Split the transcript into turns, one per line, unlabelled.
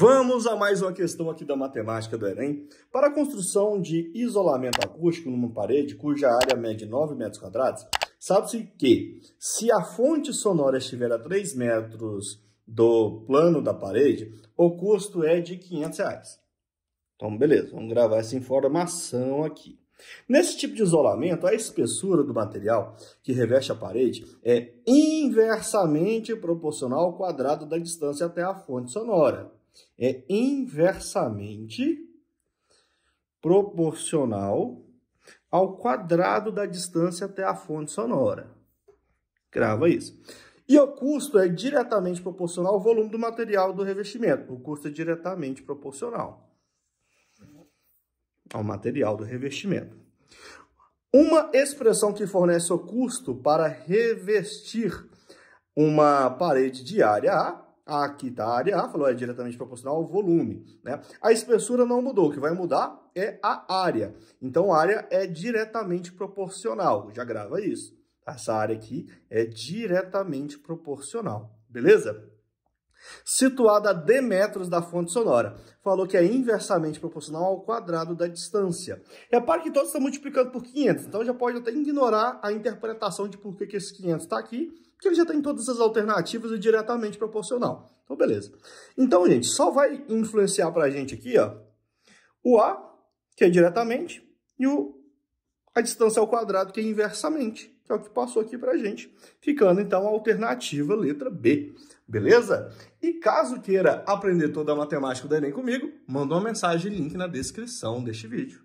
Vamos a mais uma questão aqui da matemática do Enem. Para a construção de isolamento acústico numa parede cuja área mede 9 metros quadrados, sabe-se que se a fonte sonora estiver a 3 metros do plano da parede, o custo é de 500 reais. Então, beleza, vamos gravar essa informação aqui. Nesse tipo de isolamento, a espessura do material que reveste a parede é inversamente proporcional ao quadrado da distância até a fonte sonora é inversamente proporcional ao quadrado da distância até a fonte sonora. Grava isso. E o custo é diretamente proporcional ao volume do material do revestimento. O custo é diretamente proporcional ao material do revestimento. Uma expressão que fornece o custo para revestir uma parede de área A aqui da área A, falou, é diretamente proporcional ao volume. Né? A espessura não mudou, o que vai mudar é a área. Então, a área é diretamente proporcional, já grava isso. Essa área aqui é diretamente proporcional, beleza? Situada a d metros da fonte sonora, falou que é inversamente proporcional ao quadrado da distância. Repare que todos estão multiplicando por 500, então já pode até ignorar a interpretação de por que, que esse 500 está aqui, porque ele já tem tá todas as alternativas e diretamente proporcional. Então, beleza. Então, gente, só vai influenciar para a gente aqui ó, o A, que é diretamente, e o, a distância ao quadrado, que é inversamente, que é o que passou aqui para a gente, ficando, então, a alternativa letra B. Beleza? E caso queira aprender toda a matemática do Enem comigo, manda uma mensagem, link na descrição deste vídeo.